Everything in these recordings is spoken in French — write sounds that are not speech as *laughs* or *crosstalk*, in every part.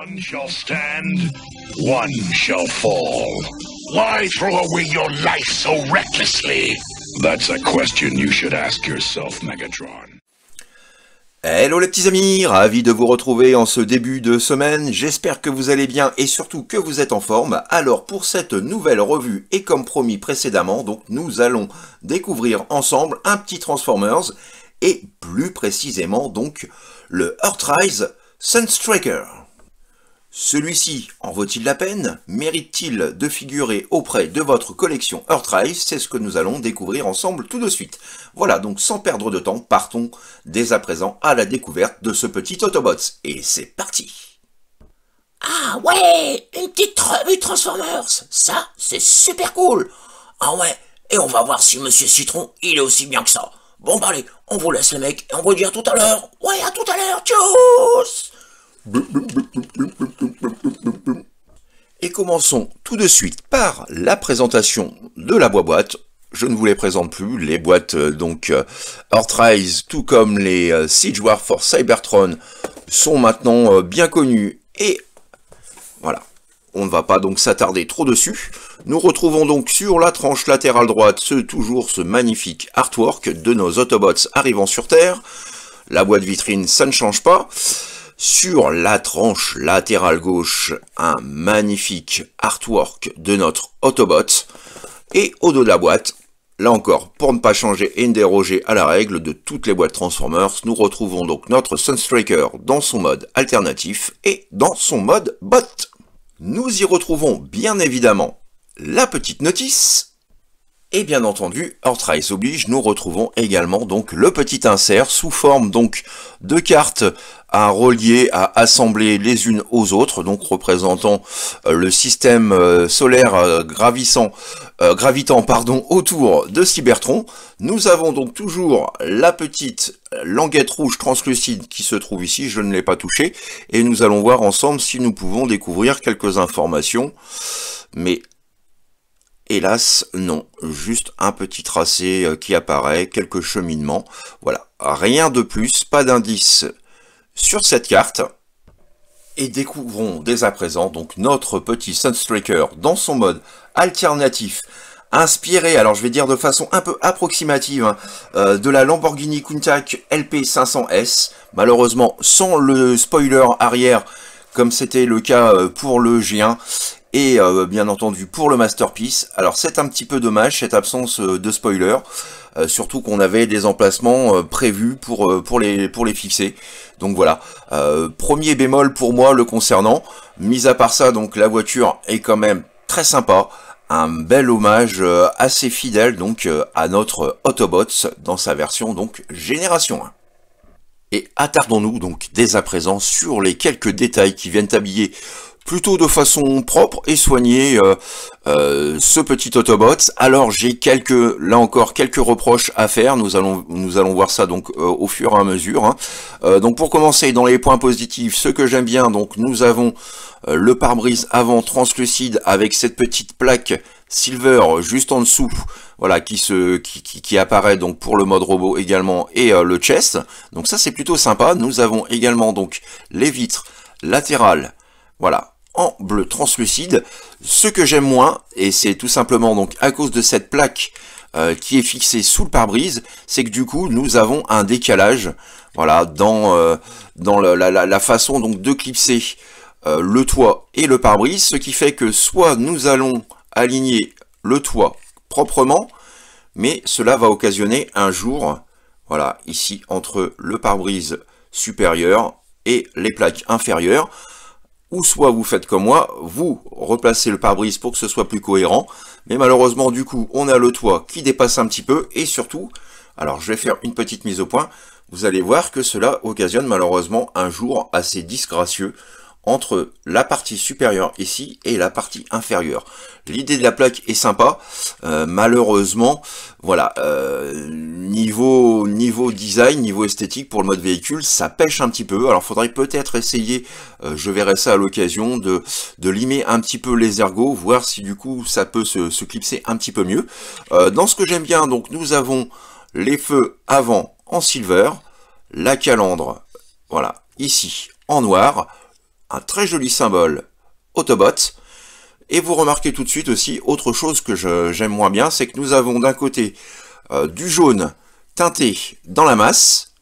One shall stand, one shall fall. Why throw away your life so recklessly? That's a question you should ask yourself, Megatron. Hello les petits amis, ravi de vous retrouver en ce début de semaine, j'espère que vous allez bien et surtout que vous êtes en forme. Alors pour cette nouvelle revue et comme promis précédemment, donc nous allons découvrir ensemble un petit Transformers et plus précisément donc le Earthrise Sunstriker. Celui-ci en vaut-il la peine Mérite-t-il de figurer auprès de votre collection Earthrise C'est ce que nous allons découvrir ensemble tout de suite. Voilà, donc sans perdre de temps, partons dès à présent à la découverte de ce petit Autobots. Et c'est parti Ah ouais Une petite Transformers Ça, c'est super cool Ah ouais Et on va voir si Monsieur Citron, il est aussi bien que ça. Bon bah allez, on vous laisse les mecs et on vous dit à tout à l'heure. Ouais, à tout à l'heure, tchuss et commençons tout de suite par la présentation de la boîte. Je ne vous les présente plus, les boîtes euh, donc euh, Earthrise, tout comme les euh, Siege War for Cybertron, sont maintenant bien connues et voilà, on ne va pas donc s'attarder trop dessus. Nous retrouvons donc sur la tranche latérale droite ce, toujours ce magnifique artwork de nos Autobots arrivant sur Terre. La boîte vitrine, ça ne change pas. Sur la tranche latérale gauche, un magnifique artwork de notre Autobot. Et au dos de la boîte, là encore, pour ne pas changer et ne déroger à la règle de toutes les boîtes Transformers, nous retrouvons donc notre Sunstriker dans son mode alternatif et dans son mode bot. Nous y retrouvons bien évidemment la petite notice, et bien entendu, Earthrise oblige, nous retrouvons également donc le petit insert sous forme donc de cartes à relier, à assembler les unes aux autres, donc représentant euh, le système euh, solaire euh, gravissant, gravitant pardon, autour de Cybertron. Nous avons donc toujours la petite languette rouge translucide qui se trouve ici, je ne l'ai pas touchée, et nous allons voir ensemble si nous pouvons découvrir quelques informations. Mais Hélas, non, juste un petit tracé euh, qui apparaît, quelques cheminements, voilà, rien de plus, pas d'indice sur cette carte. Et découvrons dès à présent donc notre petit Sunstriker dans son mode alternatif inspiré, alors je vais dire de façon un peu approximative, hein, euh, de la Lamborghini Countach LP500S, malheureusement sans le spoiler arrière comme c'était le cas euh, pour le G1, et euh, bah, bien entendu pour le masterpiece. Alors c'est un petit peu dommage cette absence euh, de spoiler, euh, surtout qu'on avait des emplacements prévus pour, pour, les, pour les fixer. Donc voilà, premier bémol pour moi le concernant. Mis à part ça, donc la voiture est quand même très sympa. Un bel hommage assez fidèle donc à notre Autobots dans sa version donc génération 1. Et attardons-nous donc dès à présent sur les quelques détails qui viennent habiller plutôt de façon propre et soignée euh, euh, ce petit Autobot. Alors j'ai quelques, là encore, quelques reproches à faire. Nous allons, nous allons voir ça donc euh, au fur et à mesure. Hein. donc pour commencer, dans les points positifs, ce que j'aime bien, donc nous avons le pare-brise avant translucide avec cette petite plaque silver juste en dessous voilà qui se qui, qui, apparaît donc pour le mode robot également et le chest donc ça c'est plutôt sympa nous avons également donc les vitres latérales voilà bleu translucide. Ce que j'aime moins, et c'est tout simplement donc à cause de cette plaque euh, qui est fixée sous le pare-brise, c'est que du coup nous avons un décalage voilà, dans, euh, dans la, la, la, façon donc de clipser euh, le toit et le pare-brise, ce qui fait que soit nous allons aligner le toit proprement, mais cela va occasionner un jour, voilà, ici entre le pare-brise supérieur et les plaques inférieures, ou soit vous faites comme moi, vous replacez le pare-brise pour que ce soit plus cohérent, mais malheureusement du coup on a le toit qui dépasse un petit peu, et surtout, alors je vais faire une petite mise au point, vous allez voir que cela occasionne malheureusement un jour assez disgracieux entre la partie supérieure ici et la partie inférieure. L'idée de la plaque est sympa, euh, malheureusement, voilà, euh, niveau, niveau design, niveau esthétique pour le mode véhicule, ça pêche un petit peu. Alors faudrait peut-être essayer, euh, je verrai ça à l'occasion, de, de limer un petit peu les ergots, voir si du coup ça peut se, se clipser un petit peu mieux. dans ce que j'aime bien, donc nous avons les feux avant en silver, la calandre, voilà, ici en noir, un très joli symbole Autobot. Et vous remarquez tout de suite aussi autre chose que j'aime moins bien, c'est que nous avons d'un côté euh, du jaune teinté dans la masse,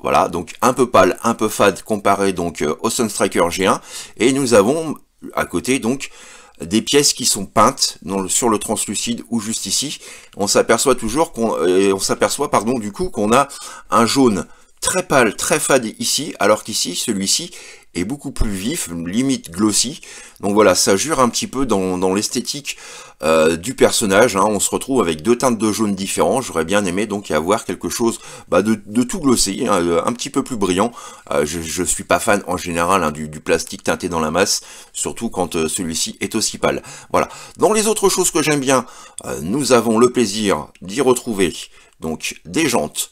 voilà, donc un peu pâle, un peu fade comparé donc euh, au Sunstriker G1, et nous avons à côté donc des pièces qui sont peintes sur le translucide ou juste ici, on s'aperçoit toujours qu'on euh, on s'aperçoit pardon du coup qu'on a un jaune très pâle, très fade ici, alors qu'ici celui-ci est beaucoup plus vif, limite glossy. Donc voilà, ça jure un petit peu dans, l'esthétique euh, du personnage. Hein. On se retrouve avec deux teintes de jaune différents. J'aurais bien aimé donc y avoir quelque chose bah, de, tout glossé, hein, euh, un petit peu plus brillant. Euh, je ne suis pas fan en général hein, du, plastique teinté dans la masse, surtout quand celui-ci est aussi pâle. Voilà. Dans les autres choses que j'aime bien, nous avons le plaisir d'y retrouver donc des jantes,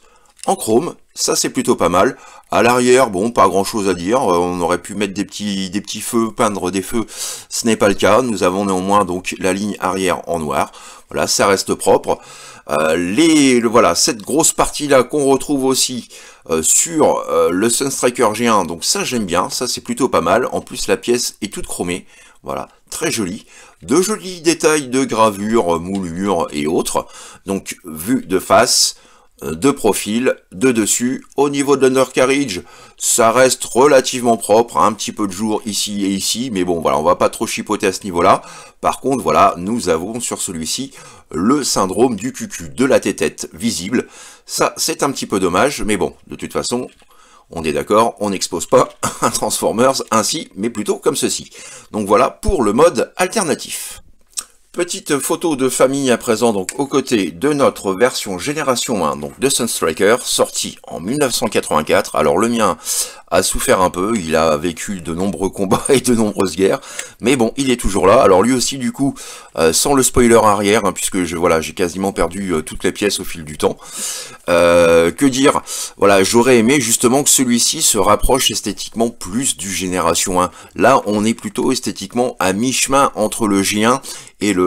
en chrome, ça c'est plutôt pas mal. À l'arrière, bon, pas grand chose à dire, euh, on aurait pu mettre des petits, des petits feux, peindre des feux, ce n'est pas le cas, nous avons néanmoins donc la ligne arrière en noir, voilà, ça reste propre. Euh, les, voilà, cette grosse partie-là qu'on retrouve aussi euh, sur le Sunstriker G1, donc ça j'aime bien, ça c'est plutôt pas mal, en plus la pièce est toute chromée, voilà, très jolie. De jolis détails de gravure, moulure et autres, donc vue de face, euh, de profil, de dessus. Au niveau de l'undercarriage, ça reste relativement propre, un petit peu de jour ici et ici, mais bon, voilà, on va pas trop chipoter à ce niveau-là. Par contre, voilà, nous avons sur celui-ci le syndrome du cucu, de la tête visible. Ça, c'est un petit peu dommage, mais bon, de toute façon, on est d'accord, on n'expose pas *laughs* un Transformers ainsi, mais plutôt comme ceci. Donc voilà pour le mode alternatif. Petite photo de famille à présent donc aux côtés de notre version génération 1 donc de Sunstriker sorti en 1984. Alors le mien a souffert un peu, il a vécu de nombreux combats *laughs* et de nombreuses guerres, mais bon il est toujours là. Alors lui aussi du coup euh, sans le spoiler arrière hein, puisque je voilà j'ai quasiment perdu euh, toutes les pièces au fil du temps. Euh, que dire Voilà j'aurais aimé justement que celui-ci se rapproche esthétiquement plus du génération 1. Là on est plutôt esthétiquement à mi-chemin entre le G1 et le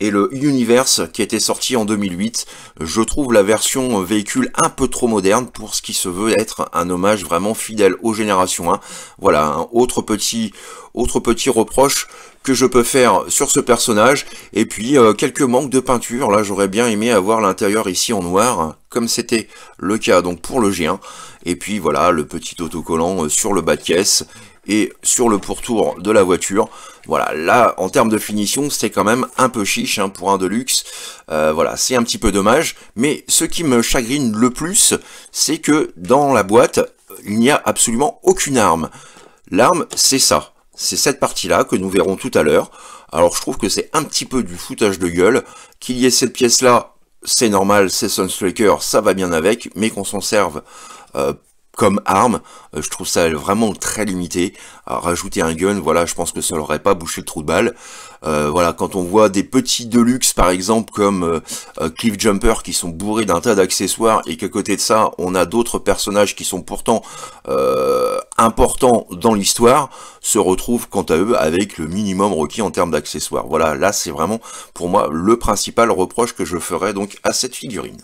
et le Universe qui était sorti en 2008. Je trouve la version véhicule un peu trop moderne pour ce qui se veut être un hommage vraiment fidèle aux générations 1. Voilà, un autre petit, autre petit reproche que je peux faire sur ce personnage. Et puis euh, quelques manques de peinture. Là j'aurais bien aimé avoir l'intérieur ici en noir, comme c'était le cas donc pour le G1. Et puis voilà, le petit autocollant euh, sur le bas de caisse et sur le pourtour de la voiture. Voilà, là, en termes de finition, c'est quand même un peu chiche hein, pour un Deluxe. Euh, voilà, c'est un petit peu dommage. Mais ce qui me chagrine le plus, c'est que dans la boîte, il n'y a absolument aucune arme. L'arme, c'est ça. C'est cette partie-là que nous verrons tout à l'heure. Alors je trouve que c'est un petit peu du foutage de gueule. Qu'il y ait cette pièce-là, c'est normal, c'est Sunstriker, ça va bien avec, mais qu'on s'en serve euh, comme arme, euh, je trouve ça vraiment très limité. rajouter un gun, voilà, je pense que ça n'aurait pas bouché le trou de balle. Euh, voilà, quand on voit des petits deluxe, par exemple, comme euh, Cliff Jumper, qui sont bourrés d'un tas d'accessoires, et qu'à côté de ça, on a d'autres personnages qui sont pourtant importants dans l'histoire, se retrouvent quant à eux avec le minimum requis en termes d'accessoires. Voilà, là, c'est vraiment, pour moi, le principal reproche que je ferais donc à cette figurine.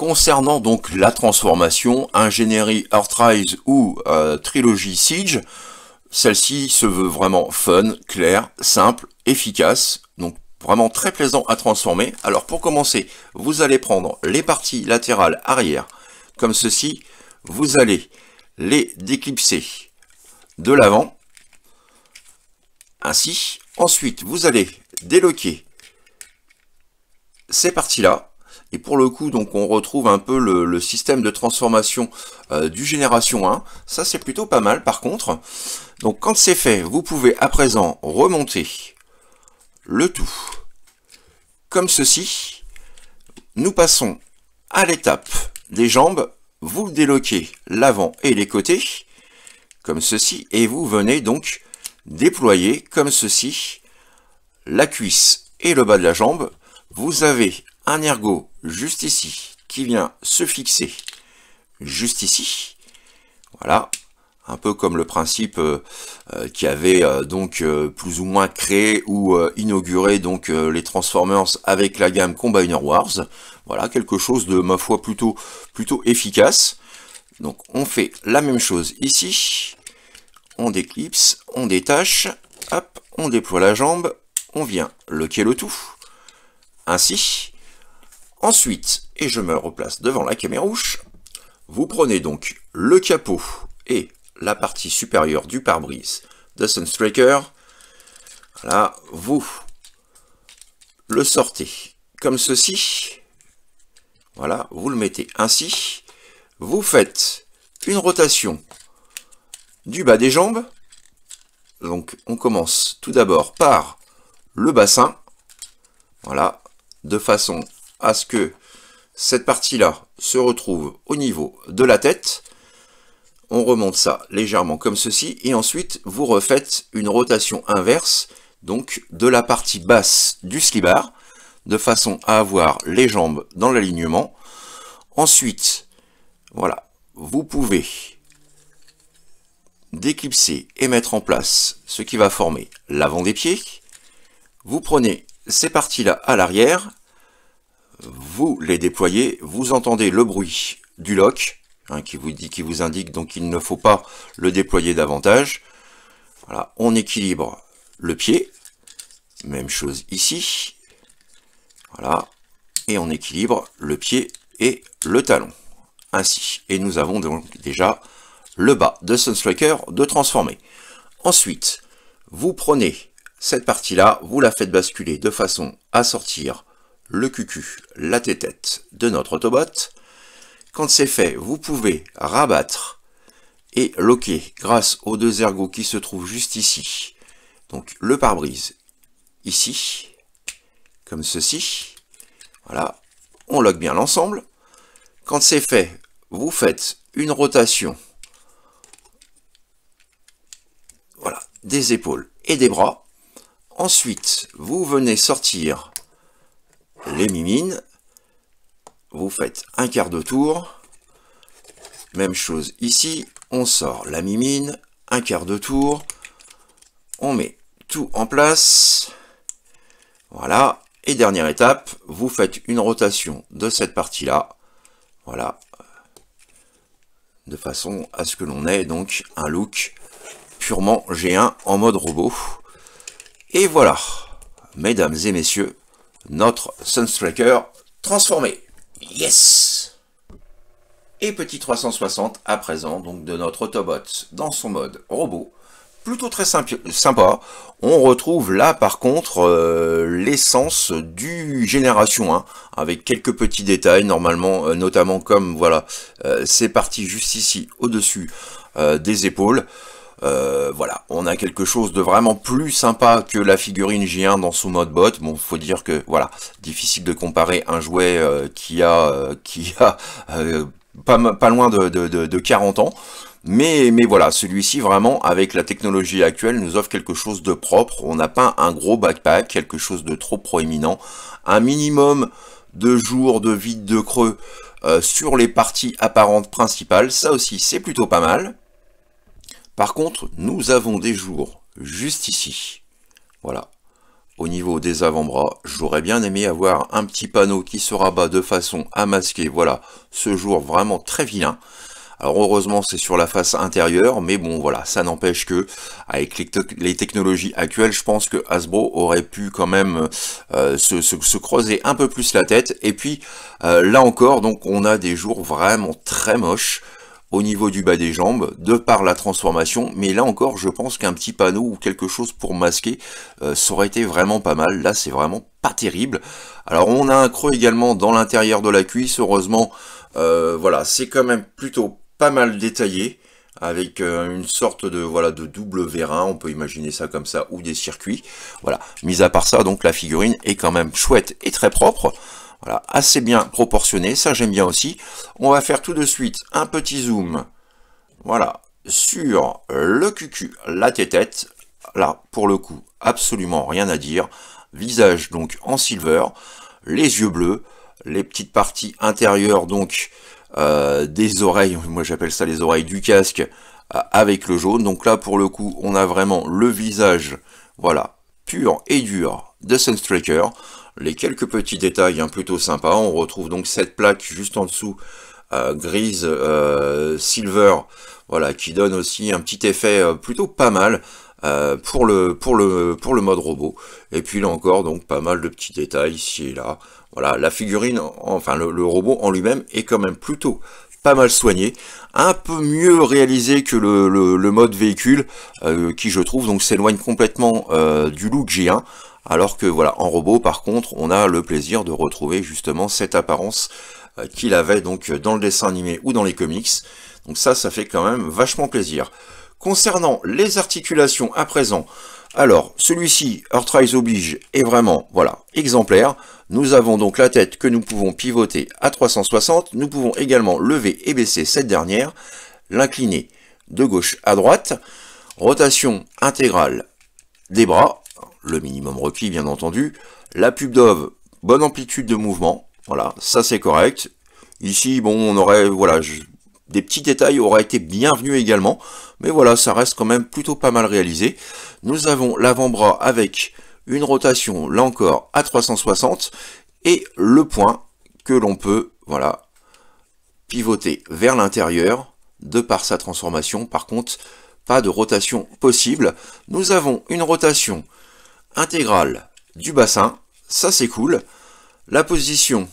Concernant donc la transformation, ingénierie Earthrise ou Trilogy euh, trilogie Siege, celle-ci se veut vraiment fun, claire, simple, efficace, donc vraiment très plaisant à transformer. Alors pour commencer, vous allez prendre les parties latérales arrière, comme ceci, vous allez les déclipser de l'avant, ainsi. Ensuite, vous allez déloquer ces parties-là, et pour le coup, donc on retrouve un peu le, système de transformation euh, du Génération 1. Ça, c'est plutôt pas mal par contre. Donc quand c'est fait, vous pouvez à présent remonter le tout comme ceci. Nous passons à l'étape des jambes. Vous déloquez l'avant et les côtés comme ceci et vous venez donc déployer comme ceci la cuisse et le bas de la jambe. Vous avez un ergot juste ici qui vient se fixer juste ici. Voilà, un peu comme le principe euh, euh, qui avait euh, donc plus ou moins créé ou inauguré donc les Transformers avec la gamme Combiner Wars. Voilà, quelque chose de ma foi plutôt plutôt efficace. Donc on fait la même chose ici. On déclipse, on détache, hop, on déploie la jambe, on vient loquer le tout. Ainsi, Ensuite, et je me replace devant la caméra rouge, vous prenez donc le capot et la partie supérieure du pare-brise de Sunstreaker, Voilà, vous le sortez comme ceci. Voilà, vous le mettez ainsi. Vous faites une rotation du bas des jambes. Donc on commence tout d'abord par le bassin. Voilà, de façon à ce que cette partie-là se retrouve au niveau de la tête. On remonte ça légèrement comme ceci et ensuite vous refaites une rotation inverse donc de la partie basse du slibar de façon à avoir les jambes dans l'alignement. Ensuite, voilà, vous pouvez déclipser et mettre en place ce qui va former l'avant des pieds. Vous prenez ces parties-là à l'arrière vous les déployez, vous entendez le bruit du lock, hein, qui, vous dit, qui vous indique donc qu'il ne faut pas le déployer davantage. Voilà, on équilibre le pied, même chose ici, voilà, et on équilibre le pied et le talon, ainsi. Et nous avons donc déjà le bas de Sunstriker de transformer. Ensuite, vous prenez cette partie-là, vous la faites basculer de façon à sortir le cucu, la tête de notre Autobot. Quand c'est fait, vous pouvez rabattre et loquer grâce aux deux ergots qui se trouvent juste ici. Donc le pare-brise ici, comme ceci. Voilà, on loque bien l'ensemble. Quand c'est fait, vous faites une rotation voilà, des épaules et des bras. Ensuite, vous venez sortir les mimines. Vous faites un quart de tour. Même chose ici, on sort la mimine, un quart de tour. On met tout en place. Voilà. Et dernière étape, vous faites une rotation de cette partie-là. Voilà. De façon à ce que l'on ait donc un look purement G1 en mode robot. Et voilà, mesdames et messieurs, notre Sunstriker transformé. Yes Et petit 360 à présent, donc de notre Autobot dans son mode robot. Plutôt très sympa. On retrouve là par contre euh, l'essence du Génération 1 avec quelques petits détails normalement, euh, notamment comme voilà, euh, c'est parti juste ici au-dessus des épaules. Euh, voilà, on a quelque chose de vraiment plus sympa que la figurine G1 dans son mode bot. Bon, faut dire que, voilà, difficile de comparer un jouet euh, qui a, euh, *laughs* qui a pas, pas, loin de, de, de, 40 ans. Mais, mais, voilà, celui-ci vraiment, avec la technologie actuelle, nous offre quelque chose de propre. On n'a pas un gros backpack, quelque chose de trop proéminent. Un minimum de jours de vide de creux sur les parties apparentes principales, ça aussi c'est plutôt pas mal. Par contre, nous avons des jours juste ici. Voilà. Au niveau des avant-bras, j'aurais bien aimé avoir un petit panneau qui se rabat de façon à masquer. Voilà, ce jour vraiment très vilain. Alors heureusement c'est sur la face intérieure, mais bon voilà, ça n'empêche que avec les, technologies actuelles, je pense que Hasbro aurait pu quand même euh, se, creuser un peu plus la tête. Et puis euh, là encore, donc on a des jours vraiment très moches au niveau du bas des jambes, de par la transformation, mais là encore je pense qu'un petit panneau ou quelque chose pour masquer, euh, ça aurait été vraiment pas mal, là c'est vraiment pas terrible. Alors on a un creux également dans l'intérieur de la cuisse, heureusement, euh, voilà, c'est quand même plutôt pas mal détaillé, avec euh, une sorte de voilà de double vérin, on peut imaginer ça comme ça, ou des circuits. Voilà, mis à part ça, donc la figurine est quand même chouette et très propre. Voilà, assez bien proportionné, ça j'aime bien aussi. On va faire tout de suite un petit zoom, voilà, sur le cucu, la tête-tête. Là, pour le coup, absolument rien à dire. Visage donc en silver, les yeux bleus, les petites parties intérieures donc euh, des oreilles, *laughs* moi j'appelle ça les oreilles du casque, euh, avec le jaune. Donc là, pour le coup, on a vraiment le visage, voilà, pur et dur de Sunstraker. Les quelques petits détails hein, plutôt sympas, on retrouve donc cette plaque juste en dessous, euh, grise euh, silver, voilà, qui donne aussi un petit effet euh, plutôt pas mal pour, le, pour, le, pour le mode robot. Et puis là encore, donc pas mal de petits détails ici et là. Voilà, la figurine, enfin le, robot en lui-même est quand même plutôt pas mal soigné, un peu mieux réalisé que le, mode véhicule, qui je trouve donc s'éloigne complètement du look G1. Alors que voilà, en robot par contre, on a le plaisir de retrouver justement cette apparence euh, qu'il avait donc dans le dessin animé ou dans les comics. Donc ça, ça fait quand même vachement plaisir. Concernant les articulations à présent, alors celui-ci, Earthrise oblige, est vraiment, voilà, exemplaire. Nous avons donc la tête que nous pouvons pivoter à 360. Nous pouvons également lever et baisser cette dernière, l'incliner de gauche à droite. Rotation intégrale des bras le minimum requis bien entendu. La pub Dove, bonne amplitude de mouvement, voilà, ça c'est correct. Ici, bon, on aurait, voilà, des petits détails auraient été bienvenus également, mais voilà, ça reste quand même plutôt pas mal réalisé. Nous avons l'avant-bras avec une rotation, là encore, à 360, et le point que l'on peut, voilà, pivoter vers l'intérieur, de par sa transformation, par contre, pas de rotation possible. Nous avons une rotation intégrale du bassin, ça c'est cool. La position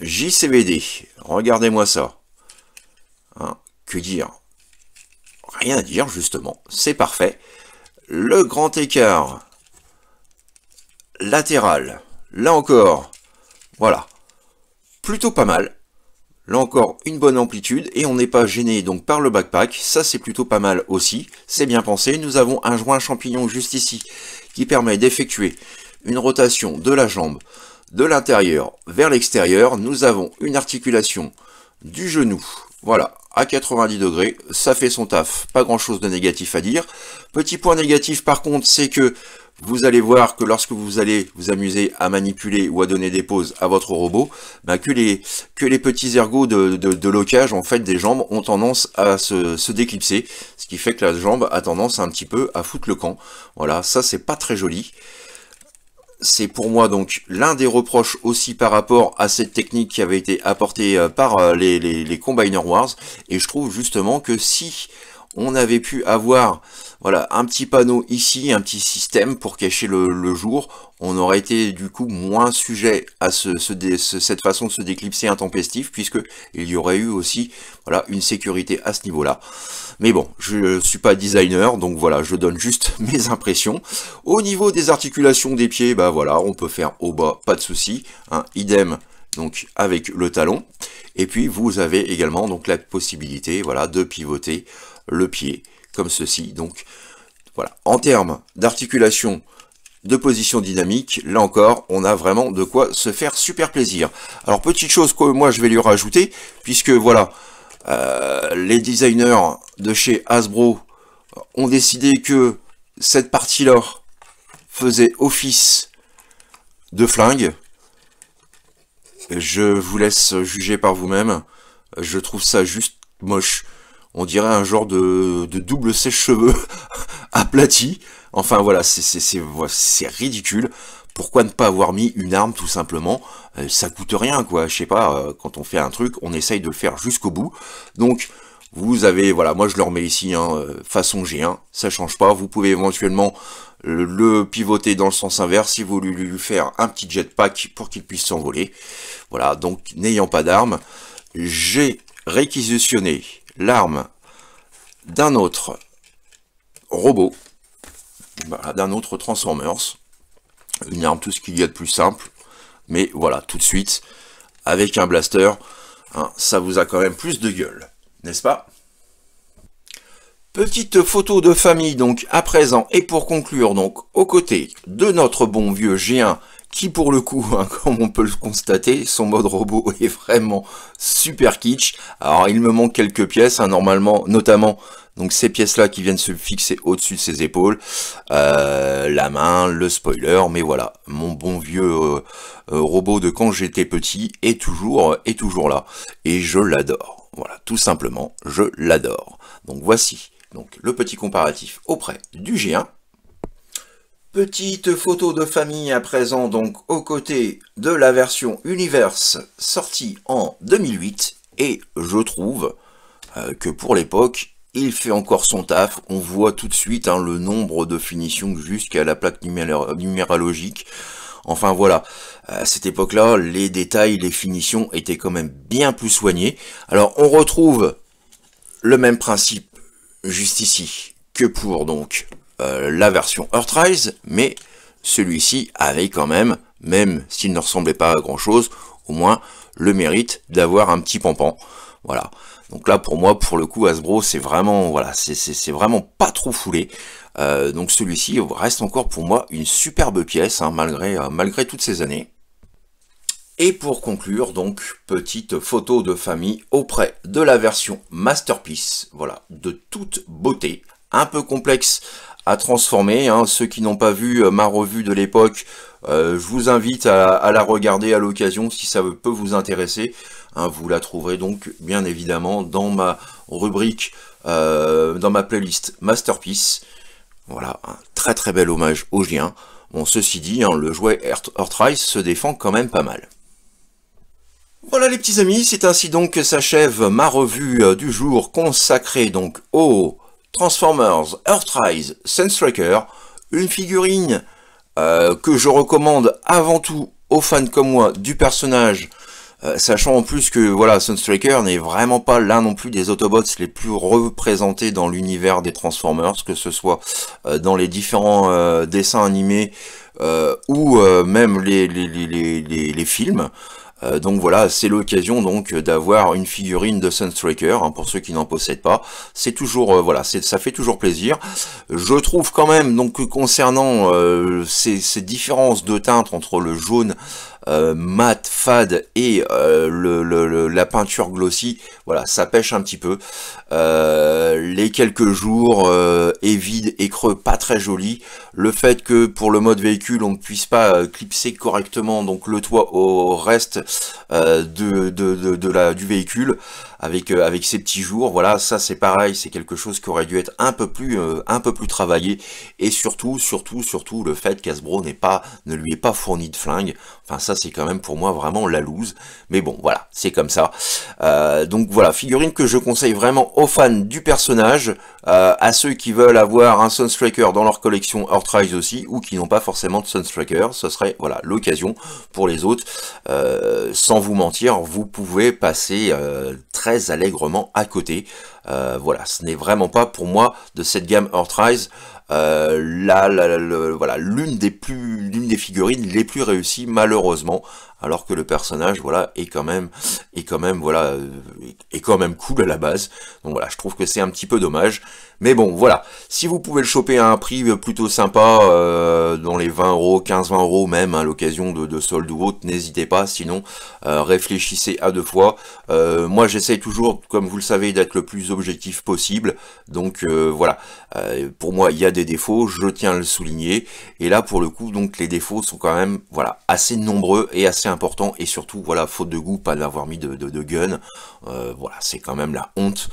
JCBD, regardez-moi ça. Hein, que dire Rien à dire justement, c'est parfait. Le grand écart latéral, là encore, voilà, plutôt pas mal. Là encore, une bonne amplitude et on n'est pas gêné donc par le backpack, ça c'est plutôt pas mal aussi, c'est bien pensé, nous avons un joint champignon juste ici qui permet d'effectuer une rotation de la jambe de l'intérieur vers l'extérieur. Nous avons une articulation du genou, voilà, à 90 degrés, ça fait son taf, pas grand chose de négatif à dire. Petit point négatif par contre, c'est que vous allez voir que lorsque vous allez vous amuser à manipuler ou à donner des pauses à votre robot, bah, que, les, petits ergots de, de, locage en fait des jambes ont tendance à se, déclipser, ce qui fait que la jambe a tendance un petit peu à foutre le camp. Voilà, ça c'est pas très joli. C'est pour moi donc l'un des reproches aussi par rapport à cette technique qui avait été apportée euh, par euh, les, les Combiner Wars. Et je trouve justement que si on avait pu avoir voilà un petit panneau ici, un petit système pour cacher le, jour, on aurait été du coup moins sujet à cette façon de se déclipser intempestif, puisque il y aurait eu aussi voilà une sécurité à ce niveau-là. Mais bon, je ne suis pas designer, donc voilà, je donne juste *laughs* mes impressions. Au niveau des articulations des pieds, bah voilà, on peut faire au bas, pas de souci, idem donc avec le talon. Et puis vous avez également donc la possibilité voilà de pivoter le pied, comme ceci. Donc, voilà. En termes d'articulation, de position dynamique, là encore, on a vraiment de quoi se faire super plaisir. Alors, petite chose que moi, je vais lui rajouter, puisque, voilà, euh, les designers de chez Hasbro ont décidé que cette partie-là faisait office de flingue. Je vous laisse juger par vous-même. Je trouve ça juste moche on dirait un genre de, de double sèche-cheveux *laughs* aplati. Enfin voilà, c'est ridicule. Pourquoi ne pas avoir mis une arme tout simplement euh, Ça coûte rien quoi, je sais pas, euh, quand on fait un truc, on essaye de le faire jusqu'au bout. Donc vous avez, voilà, moi je le remets ici, hein, euh, façon G1, ça change pas. Vous pouvez éventuellement le, le pivoter dans le sens inverse si vous voulez lui faire un petit jetpack pour qu'il puisse s'envoler. Voilà, donc n'ayant pas d'arme, j'ai réquisitionné l'arme d'un autre robot, d'un autre Transformers. Une arme, tout ce qu'il y a de plus simple. Mais voilà, tout de suite, avec un blaster, hein, ça vous a quand même plus de gueule, n'est-ce pas Petite photo de famille donc à présent et pour conclure donc aux côtés de notre bon vieux G1 qui pour le coup, hein, *laughs* comme on peut le constater, son mode robot *laughs* est vraiment super kitsch. Alors il me manque quelques pièces, hein, normalement, notamment donc ces pièces-là qui viennent se fixer au-dessus de ses épaules, euh, la main, le spoiler, mais voilà, mon bon vieux euh, euh, robot de quand j'étais petit est toujours, est toujours là, et je l'adore. Voilà, tout simplement, je l'adore. Donc voici donc le petit comparatif auprès du G1 Petite photo de famille à présent donc aux côtés de la version Universe sortie en 2008 et je trouve euh, que pour l'époque il fait encore son taf, on voit tout de suite hein, le nombre de finitions jusqu'à la plaque numéralogique. numérologique. Enfin voilà, à cette époque-là, les détails, les finitions étaient quand même bien plus soignés. Alors on retrouve le même principe juste ici que pour donc euh, la version Earthrise, mais celui-ci avait quand même, même s'il ne ressemblait pas à grand chose, au moins le mérite d'avoir un petit pampan. Voilà. Donc là, pour moi, pour le coup, Asbro c'est vraiment, voilà, c'est vraiment pas trop foulé. Euh, donc celui-ci reste encore pour moi une superbe pièce, hein, malgré, euh, malgré toutes ces années. Et pour conclure, donc, petite photo de famille auprès de la version Masterpiece, voilà, de toute beauté, un peu complexe à transformer. Hein. Ceux qui n'ont pas vu euh, ma revue de l'époque, euh, je vous invite à, la regarder à l'occasion si ça peut vous intéresser. Hein. vous la trouverez donc bien évidemment dans ma rubrique, euh, dans ma playlist Masterpiece. Voilà, un très très bel hommage au Gien. Bon, ceci dit, hein, le jouet Earthrise se défend quand même pas mal. Voilà les petits amis, c'est ainsi donc que s'achève ma revue du jour consacrée donc au Transformers, Earthrise, Sunstriker, une figurine euh, que je recommande avant tout aux fans comme moi du personnage, euh, sachant en plus que voilà, Sunstriker n'est vraiment pas l'un non plus des Autobots les plus représentés dans l'univers des Transformers, que ce soit euh, dans les différents dessins animés ou même les, les films. Euh, donc voilà, c'est l'occasion donc euh, d'avoir une figurine de Sunstriker, hein, pour ceux qui n'en possèdent pas. C'est toujours, euh, voilà c'est ça fait toujours plaisir. Je trouve quand même, donc que concernant ces, ces, différences de teintes entre le jaune mat fade et euh, le, la peinture glossy, voilà, ça pêche un petit peu. Euh, les quelques jours euh, est vide et creux, pas très joli. Le fait que pour le mode véhicule, on ne puisse pas euh, clipser correctement donc le toit au reste de, de, de la, du véhicule, avec euh, avec ses petits jours. Voilà, ça c'est pareil, c'est quelque chose qui aurait dû être un peu plus euh, un peu plus travaillé et surtout surtout surtout le fait qu'Asbro n'est pas ne lui ait pas fourni de flingue. Enfin ça c'est quand même pour moi vraiment la loose. Mais bon voilà, c'est comme ça. Euh, donc voilà, figurine que je conseille vraiment aux fans du personnage, à ceux qui veulent avoir un Sunstriker dans leur collection Earthrise aussi ou qui n'ont pas forcément de Sunstriker, ce serait voilà l'occasion pour les autres. sans vous mentir, vous pouvez passer très allègrement à côté. Euh, voilà, ce n'est vraiment pas pour moi de cette gamme Earthrise euh, voilà, l'une des plus, des figurines les plus réussies malheureusement, alors que le personnage, voilà, est quand même, est quand même, voilà, euh, est quand même cool à la base. Donc voilà, je trouve que c'est un petit peu dommage. Mais bon, voilà, si vous pouvez le choper à un prix plutôt sympa, euh, dans les 20 euros, 15-20 euros même, à l'occasion de, soldes ou autre, n'hésitez pas. Sinon, réfléchissez à deux fois. moi, j'essaye toujours, comme vous le savez, d'être le plus objectif possible. Donc voilà, pour moi, il y a des défauts, je tiens à le souligner. Et là, pour le coup, donc les défauts sont quand même voilà assez nombreux et assez importants. Et surtout, voilà, faute de goût, pas d'avoir mis de, gun. Euh, voilà, c'est quand même la honte.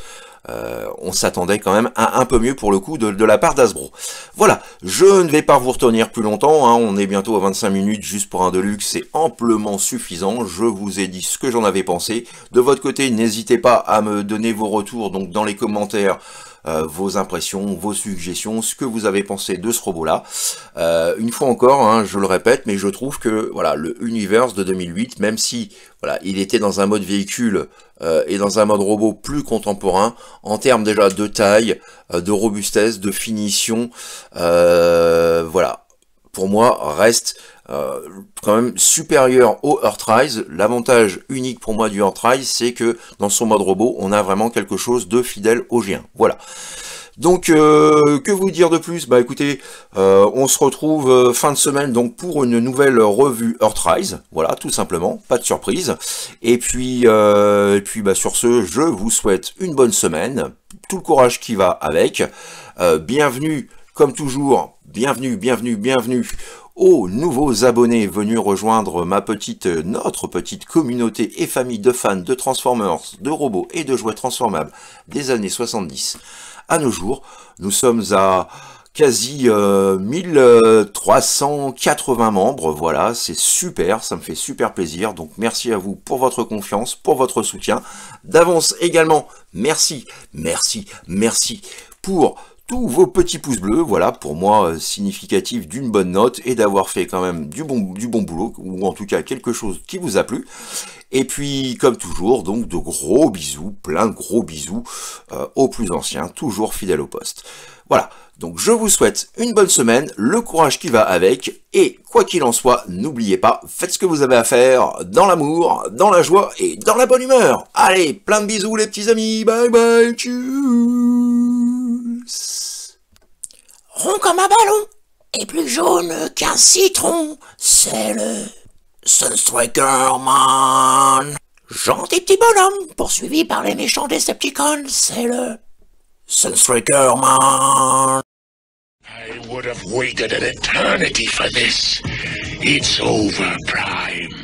Euh, on s'attendait quand même à un peu mieux pour le coup de, la part d'Asbro. Voilà, je ne vais pas vous retenir plus longtemps, hein. on est bientôt à 25 minutes, juste pour un Deluxe, c'est amplement suffisant, je vous ai dit ce que j'en avais pensé. De votre côté, n'hésitez pas à me donner vos retours donc dans les commentaires euh, vos impressions, vos suggestions, ce que vous avez pensé de ce robot-là. Euh, une fois encore, hein, je le répète, mais je trouve que voilà le Universe de 2008, même si voilà, il était dans un mode véhicule euh, et dans un mode robot plus contemporain, en termes déjà de taille, de robustesse, de finition, voilà, pour moi reste euh, quand même supérieur au Earthrise. L'avantage unique pour moi du Earthrise, c'est que dans son mode robot, on a vraiment quelque chose de fidèle au g Voilà. Donc, euh, que vous dire de plus Bah écoutez, euh, on se retrouve fin de semaine donc pour une nouvelle revue Earthrise. Voilà, tout simplement, pas de surprise. Et puis, et puis bah, sur ce, je vous souhaite une bonne semaine, tout le courage qui va avec. bienvenue, comme toujours, bienvenue, bienvenue, bienvenue nouveaux abonnés venus rejoindre ma petite, notre petite communauté et famille de fans de Transformers, de robots et de jouets transformables des années 70 à nos jours. Nous sommes à quasi 1380 euh, membres, voilà, c'est super, ça me fait super plaisir, donc merci à vous pour votre confiance, pour votre soutien. D'avance également, merci, merci, merci pour tous vos petits pouces bleus, voilà, pour moi, euh, significatif d'une bonne note et d'avoir fait quand même du bon, du bon boulot, ou en tout cas quelque chose qui vous a plu. Et puis, comme toujours, donc de gros bisous, plein de gros bisous euh, aux plus anciens, toujours fidèles au poste. Voilà, donc je vous souhaite une bonne semaine, le courage qui va avec, et quoi qu'il en soit, n'oubliez pas, faites ce que vous avez à faire, dans l'amour, dans la joie et dans la bonne humeur. Allez, plein de bisous les petits amis, bye bye, tchou Rond comme un ballon et plus jaune qu'un citron. C'est le Sunstriker Man. Gentil petit bonhomme, poursuivi par les méchants Decepticons, c'est le Sunstriker Man. I would have waited an eternity for this. It's over, Prime.